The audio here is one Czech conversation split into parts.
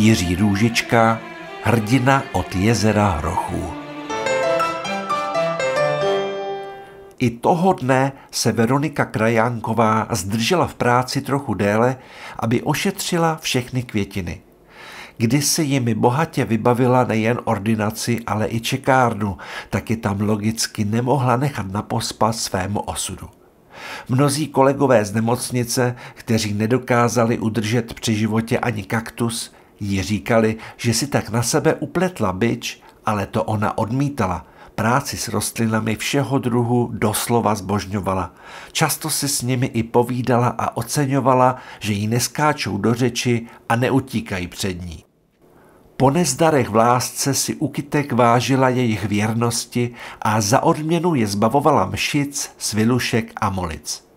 Jiří Růžička, hrdina od jezera Hrochů. I toho dne se Veronika Krajánková zdržela v práci trochu déle, aby ošetřila všechny květiny. Kdy si jimi bohatě vybavila nejen ordinaci, ale i čekárnu, taky tam logicky nemohla nechat na pospas svému osudu. Mnozí kolegové z nemocnice, kteří nedokázali udržet při životě ani kaktus, Jí říkali, že si tak na sebe upletla byč, ale to ona odmítala. Práci s rostlinami všeho druhu doslova zbožňovala. Často si s nimi i povídala a oceňovala, že jí neskáčou do řeči a neutíkají před ní. Po nezdarech v lásce si ukytek vážila jejich věrnosti a za odměnu je zbavovala mšic, svilušek a molic.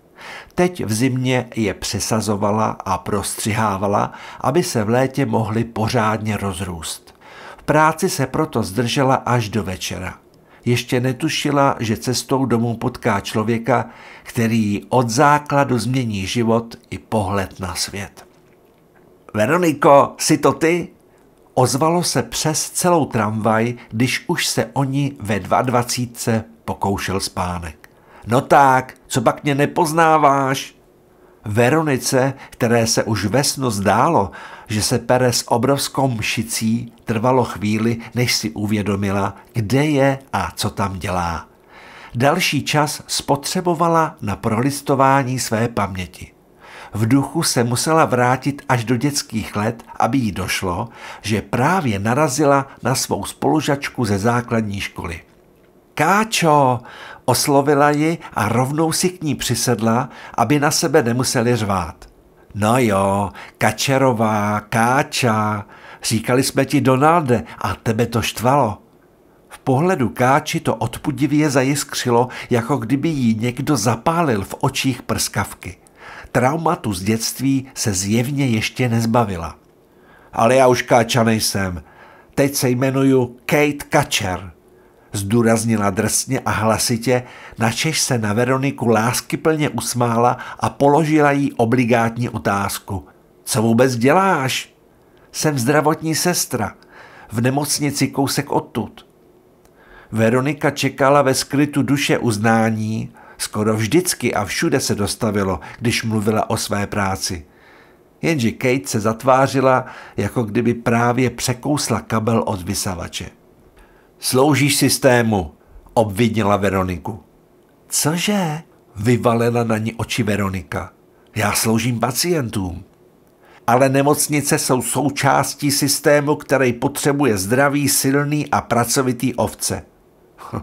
Teď v zimě je přesazovala a prostřihávala, aby se v létě mohly pořádně rozrůst. V práci se proto zdržela až do večera. Ještě netušila, že cestou domů potká člověka, který od základu změní život i pohled na svět. Veroniko, si to ty? Ozvalo se přes celou tramvaj, když už se oni ve 22 pokoušel spánek. No tak, co pak mě nepoznáváš? Veronice, které se už ve snu zdálo, že se pere s obrovskou mšicí, trvalo chvíli, než si uvědomila, kde je a co tam dělá. Další čas spotřebovala na prolistování své paměti. V duchu se musela vrátit až do dětských let, aby jí došlo, že právě narazila na svou spolužačku ze základní školy. Káčo, oslovila ji a rovnou si k ní přisedla, aby na sebe nemuseli řvát. No jo, Kačerová, Káča, říkali jsme ti Donalde a tebe to štvalo. V pohledu Káči to odpudivě zajiskřilo, jako kdyby jí někdo zapálil v očích prskavky. Traumatu z dětství se zjevně ještě nezbavila. Ale já už Káča nejsem. Teď se jmenuju Kate Kačer zdůraznila drsně a hlasitě, načež se na Veroniku láskyplně usmála a položila jí obligátní otázku. Co vůbec děláš? Jsem zdravotní sestra. V nemocnici kousek odtud. Veronika čekala ve skrytu duše uznání, skoro vždycky a všude se dostavilo, když mluvila o své práci. Jenže Kate se zatvářila, jako kdyby právě překousla kabel od vysavače. Sloužíš systému, obvinila Veroniku. Cože? Vyvalila na ní oči Veronika. Já sloužím pacientům. Ale nemocnice jsou součástí systému, který potřebuje zdravý, silný a pracovitý ovce. Hm,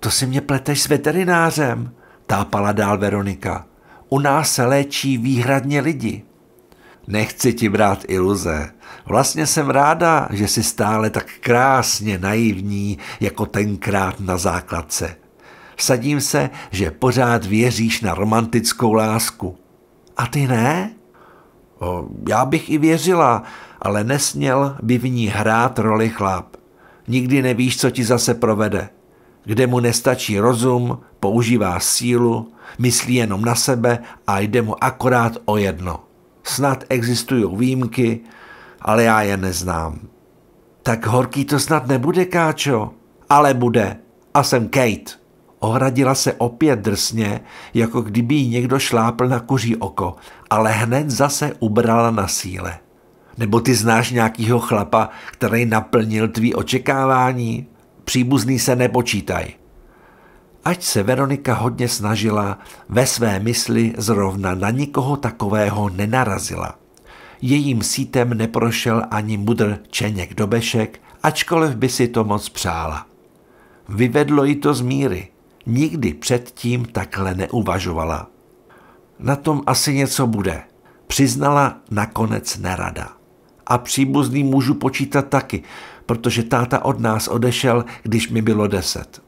to si mě pleteš s veterinářem, tápala dál Veronika. U nás se léčí výhradně lidi. Nechci ti brát iluze. Vlastně jsem ráda, že jsi stále tak krásně naivní, jako tenkrát na základce. Vsadím se, že pořád věříš na romantickou lásku. A ty ne? O, já bych i věřila, ale nesměl by v ní hrát roli chlap. Nikdy nevíš, co ti zase provede. Kde mu nestačí rozum, používá sílu, myslí jenom na sebe a jde mu akorát o jedno – Snad existují výjimky, ale já je neznám. Tak horký to snad nebude, Káčo. Ale bude. A jsem Kate. Ohradila se opět drsně, jako kdyby jí někdo šlápl na kuří oko, ale hned zase ubrala na síle. Nebo ty znáš nějakýho chlapa, který naplnil tvý očekávání? Příbuzný se nepočítaj. Ať se Veronika hodně snažila, ve své mysli zrovna na nikoho takového nenarazila. Jejím sítem neprošel ani mudr Čeněk Dobešek, ačkoliv by si to moc přála. Vyvedlo ji to z míry. Nikdy předtím takhle neuvažovala. Na tom asi něco bude. Přiznala nakonec nerada. A příbuzný můžu počítat taky, protože táta od nás odešel, když mi bylo deset.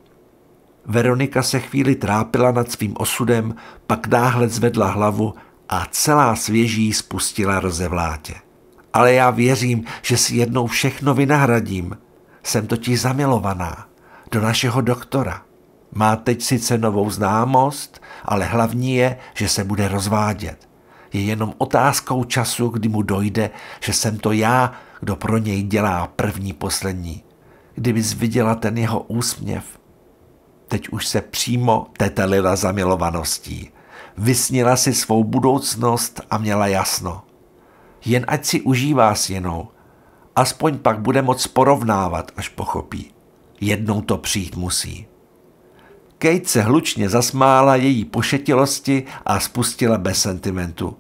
Veronika se chvíli trápila nad svým osudem, pak náhle zvedla hlavu a celá svěží spustila rozevlátě. Ale já věřím, že si jednou všechno vynahradím. Jsem totiž zamilovaná do našeho doktora. Má teď sice novou známost, ale hlavní je, že se bude rozvádět. Je jenom otázkou času, kdy mu dojde, že jsem to já, kdo pro něj dělá první poslední. Kdybys viděla ten jeho úsměv, Teď už se přímo tetelila zamilovaností. Vysnila si svou budoucnost a měla jasno. Jen ať si užívá s jinou. Aspoň pak bude moc porovnávat, až pochopí. Jednou to přijít musí. Kate se hlučně zasmála její pošetilosti a spustila bez sentimentu.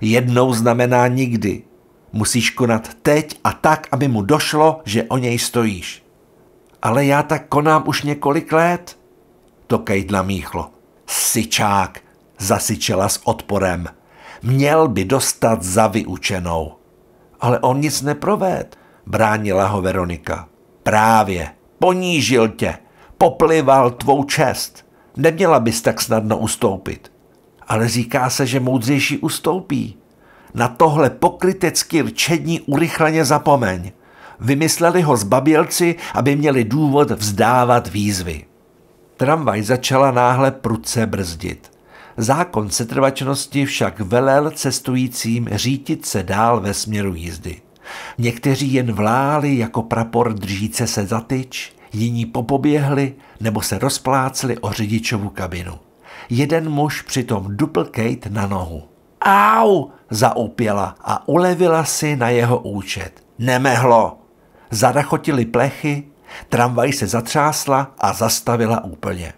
Jednou znamená nikdy. Musíš konat teď a tak, aby mu došlo, že o něj stojíš. Ale já tak konám už několik let, to Kate míchlo. Sičák, zasyčela s odporem. Měl by dostat za vyučenou. Ale on nic neprovéd, bránila ho Veronika. Právě, ponížil tě, poplival tvou čest. Neměla bys tak snadno ustoupit. Ale říká se, že moudřejší ustoupí. Na tohle pokrytecky rčední urychleně zapomeň. Vymysleli ho zbabělci, aby měli důvod vzdávat výzvy. Tramvaj začala náhle prudce brzdit. Zákon setrvačnosti však velel cestujícím řítit se dál ve směru jízdy. Někteří jen vláli jako prapor držíce se za tyč, jiní popoběhli nebo se rozplácli o řidičovu kabinu. Jeden muž přitom dupl Kate na nohu. Au! zaopěla a ulevila si na jeho účet. Nemehlo! Zadachotili plechy, Tramvaj se zatřásla a zastavila úplně.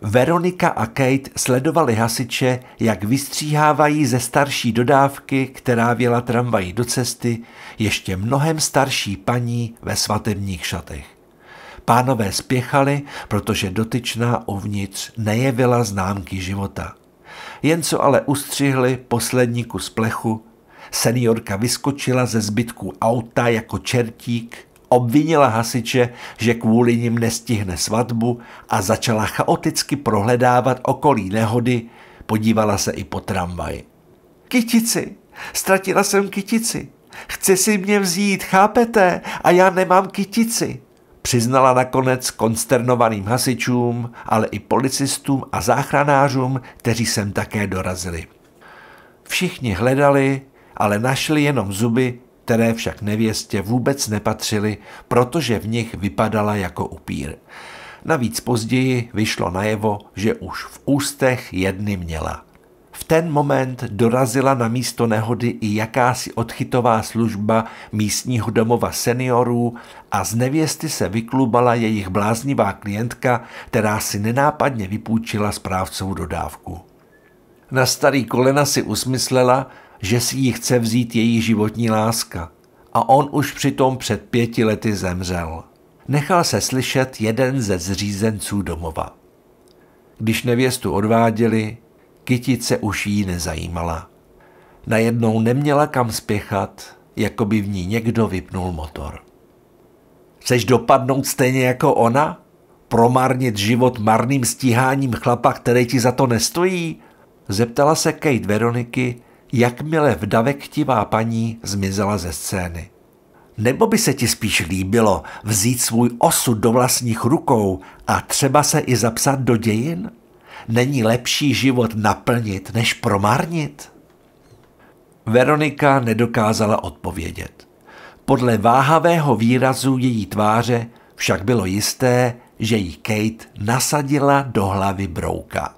Veronika a Kate sledovali hasiče, jak vystříhávají ze starší dodávky, která věla tramvají do cesty, ještě mnohem starší paní ve svatebních šatech. Pánové spěchali, protože dotyčná uvnitř nejevila známky života. Jen co ale ustřihli poslední kus plechu, seniorka vyskočila ze zbytku auta jako čertík Obvinila hasiče, že kvůli nim nestihne svatbu a začala chaoticky prohledávat okolí nehody, podívala se i po tramvaj. Kytici! Ztratila jsem kytici! chci si mě vzít, chápete? A já nemám kytici! Přiznala nakonec konsternovaným hasičům, ale i policistům a záchranářům, kteří sem také dorazili. Všichni hledali, ale našli jenom zuby které však nevěstě vůbec nepatřily, protože v nich vypadala jako upír. Navíc později vyšlo najevo, že už v ústech jedny měla. V ten moment dorazila na místo nehody i jakási odchytová služba místního domova seniorů a z nevěsty se vyklubala jejich bláznivá klientka, která si nenápadně vypůjčila správcovou dodávku. Na starý kolena si usmyslela, že si ji chce vzít její životní láska a on už přitom před pěti lety zemřel. Nechal se slyšet jeden ze zřízenců domova. Když nevěstu odváděli, kytice už jí nezajímala. Najednou neměla kam spěchat, jako by v ní někdo vypnul motor. Chceš dopadnout stejně jako ona? Promarnit život marným stíháním chlapa, který ti za to nestojí? Zeptala se Kate Veroniky, jakmile vdavektivá paní zmizela ze scény. Nebo by se ti spíš líbilo vzít svůj osud do vlastních rukou a třeba se i zapsat do dějin? Není lepší život naplnit, než promarnit? Veronika nedokázala odpovědět. Podle váhavého výrazu její tváře však bylo jisté, že jí Kate nasadila do hlavy brouka.